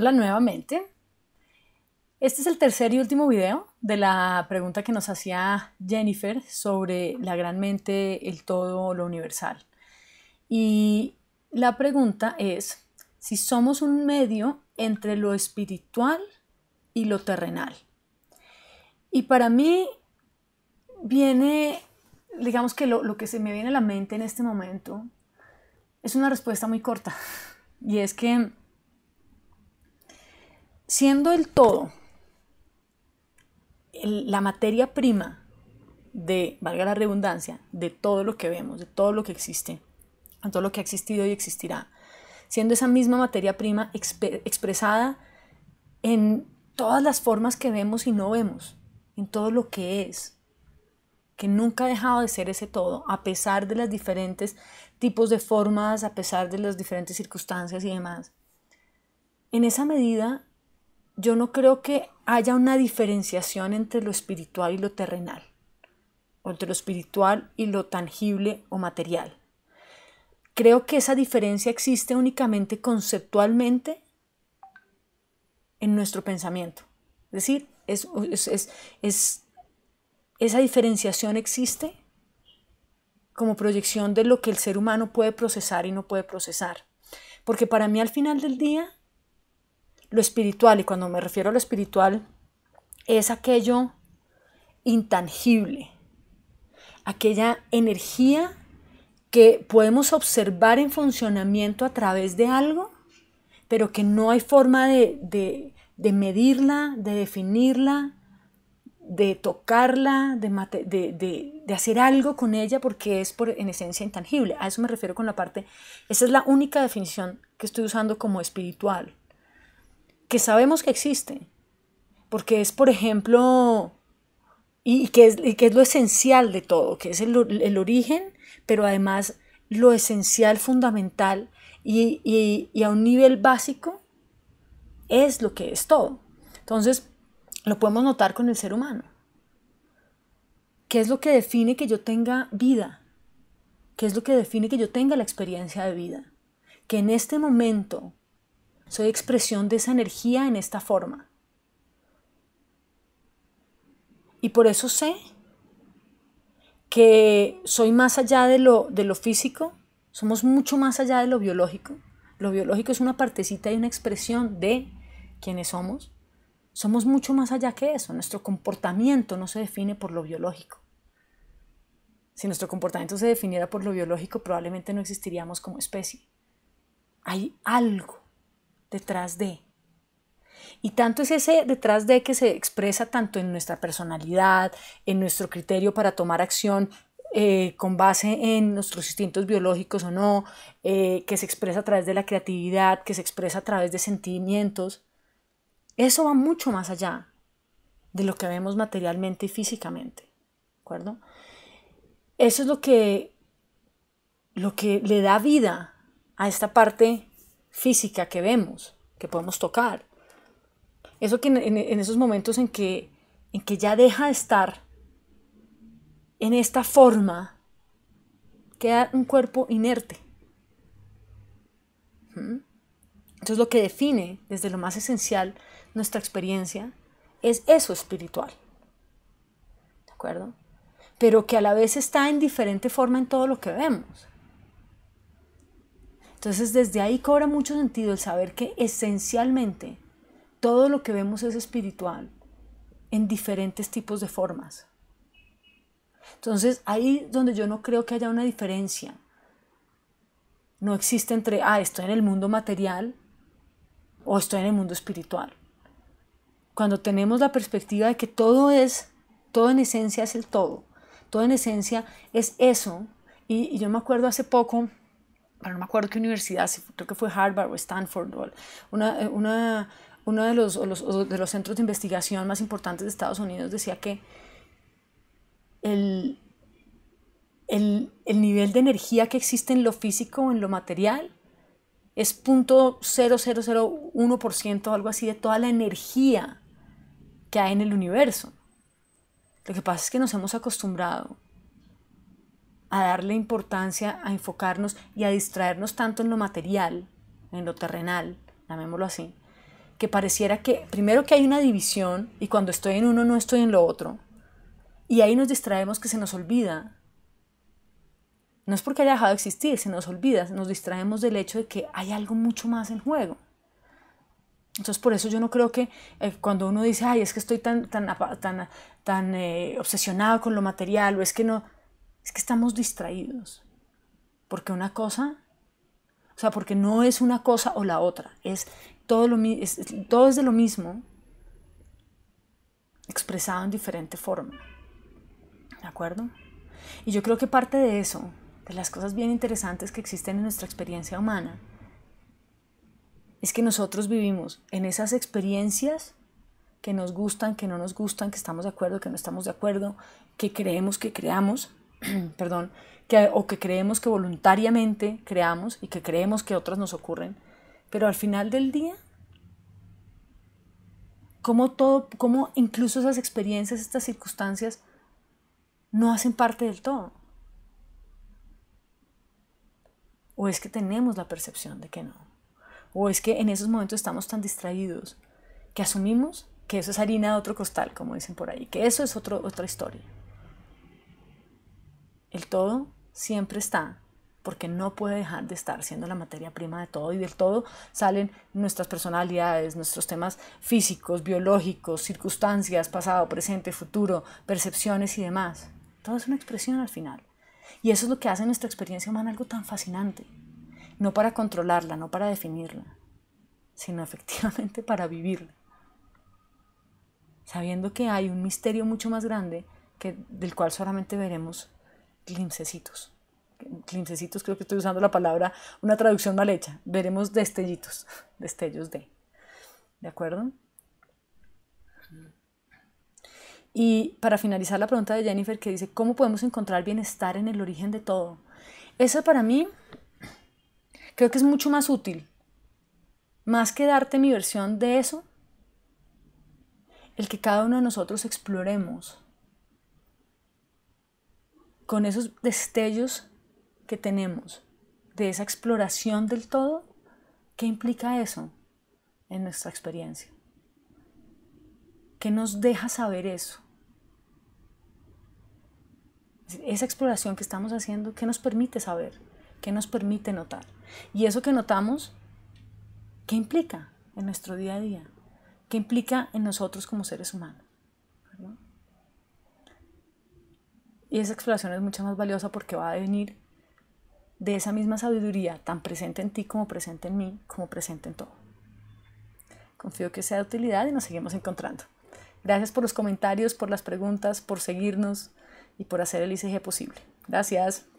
Hola nuevamente. Este es el tercer y último video de la pregunta que nos hacía Jennifer sobre la gran mente, el todo, lo universal. Y la pregunta es si somos un medio entre lo espiritual y lo terrenal. Y para mí viene, digamos que lo que se me viene a la mente en este momento es una respuesta muy corta. Y es que siendo el todo la materia prima de, valga la redundancia, de todo lo que vemos, de todo lo que existe, de todo lo que ha existido y existirá, siendo esa misma materia prima expresada en todas las formas que vemos y no vemos, en todo lo que es, que nunca ha dejado de ser ese todo, a pesar de los diferentes tipos de formas, a pesar de las diferentes circunstancias y demás. En esa medida, yo no creo que haya una diferenciación entre lo espiritual y lo terrenal, o entre lo espiritual y lo tangible o material. Creo que esa diferencia existe únicamente conceptualmente en nuestro pensamiento. Es decir, esa diferenciación existe como proyección de lo que el ser humano puede procesar y no puede procesar. Porque para mí al final del día lo espiritual, y cuando me refiero a lo espiritual, es aquello intangible, aquella energía que podemos observar en funcionamiento a través de algo, pero que no hay forma de, medirla, de definirla, de tocarla, de, hacer algo con ella, porque es en esencia intangible. A eso me refiero con la parte, esa es la única definición que estoy usando como espiritual que sabemos que existe, porque es, por ejemplo, y, que, es, lo esencial de todo, que es el, origen, pero además lo esencial, fundamental y, y, a un nivel básico es lo que es todo. Entonces, lo podemos notar con el ser humano. ¿Qué es lo que define que yo tenga vida? ¿Qué es lo que define que yo tenga la experiencia de vida? Que en este momento soy expresión de esa energía en esta forma. Y por eso sé que soy más allá de lo, de lo físico, somos mucho más allá de lo biológico. Lo biológico es una partecita y una expresión de quienes somos. Somos mucho más allá que eso. Nuestro comportamiento no se define por lo biológico. Si nuestro comportamiento se definiera por lo biológico, probablemente no existiríamos como especie. Hay algo detrás de. Y tanto es ese detrás de que se expresa tanto en nuestra personalidad, en nuestro criterio para tomar acción eh, con base en nuestros instintos biológicos o no, eh, que se expresa a través de la creatividad, que se expresa a través de sentimientos. Eso va mucho más allá de lo que vemos materialmente y físicamente. ¿De acuerdo? Eso es lo que, lo que le da vida a esta parte física que vemos, que podemos tocar. Eso que en, esos momentos en que, en que ya deja de estar en esta forma, queda un cuerpo inerte. ¿Mm? Entonces lo que define desde lo más esencial nuestra experiencia es eso espiritual. ¿De acuerdo? Pero que a la vez está en diferente forma en todo lo que vemos. Entonces desde ahí cobra mucho sentido el saber que esencialmente todo lo que vemos es espiritual en diferentes tipos de formas. Entonces ahí donde yo no creo que haya una diferencia. No existe entre, ah, estoy en el mundo material o estoy en el mundo espiritual. Cuando tenemos la perspectiva de que todo es, todo en esencia es el todo, todo en esencia es eso. Y, y yo me acuerdo hace poco no me acuerdo qué universidad, creo que fue Harvard o Stanford, o eh, uno de los, de los centros de investigación más importantes de Estados Unidos decía que el, nivel de energía que existe en lo físico o en lo material es .0001% o algo así de toda la energía que hay en el universo. Lo que pasa es que nos hemos acostumbrado a darle importancia, a enfocarnos y a distraernos tanto en lo material, en lo terrenal, llamémoslo así, que pareciera que primero que hay una división y cuando estoy en uno no estoy en lo otro. Y ahí nos distraemos que se nos olvida. No es porque haya dejado de existir, se nos olvida, nos distraemos del hecho de que hay algo mucho más en juego. Entonces por eso yo no creo que eh, cuando uno dice, ay, es que estoy tan, tan, tan, tan eh, obsesionado con lo material o es que no, es que estamos distraídos. Porque una cosa, o sea, porque no es una cosa o la otra, es todo, lo, es, todo es de lo mismo expresado en diferente forma. ¿De acuerdo? Y yo creo que parte de eso, de las cosas bien interesantes que existen en nuestra experiencia humana, es que nosotros vivimos en esas experiencias que nos gustan, que no nos gustan, que estamos de acuerdo, que no estamos de acuerdo, que creemos que creamos, perdón, o que creemos que voluntariamente creamos y que creemos que otras nos ocurren, pero al final del día, cómo todo, cómo incluso esas experiencias, estas circunstancias, no hacen parte del todo. O es que tenemos la percepción de que no. O es que en esos momentos estamos tan distraídos que asumimos que eso es harina de otro costal, como dicen por ahí, que eso es otro, otra historia. El todo siempre está, porque no puede dejar de estar siendo la materia prima de todo y del todo salen nuestras personalidades, nuestros temas físicos, biológicos, circunstancias, pasado, presente, futuro, percepciones y demás. Todo es una expresión al final. Y eso es lo que hace nuestra experiencia humana algo tan fascinante. No para controlarla, no para definirla, sino efectivamente para vivirla. Sabiendo que hay un misterio mucho más grande que, del cual solamente veremos clincecitos. Clincecitos, creo que estoy usando la palabra, una traducción mal hecha. Veremos destellitos, destellos de. ¿De acuerdo? Y para finalizar la pregunta de Jennifer que dice, ¿cómo podemos encontrar bienestar en el origen de todo? Eso para mí creo que es mucho más útil. Más que darte mi versión de eso, el que cada uno de nosotros exploremos con esos destellos que tenemos de esa exploración del todo, ¿qué implica eso en nuestra experiencia? ¿Qué nos deja saber eso? Esa exploración que estamos haciendo, ¿qué nos permite saber? ¿Qué nos permite notar? Y eso que notamos, ¿qué implica en nuestro día a día? ¿Qué implica en nosotros como seres humanos? ¿Verdad? Y esa exploración es mucho más valiosa porque va a venir de esa misma sabiduría tan presente en ti como presente en mí, como presente en todo. Confío que sea de utilidad y nos seguimos encontrando. Gracias por los comentarios, por las preguntas, por seguirnos y por hacer el ICG posible. Gracias.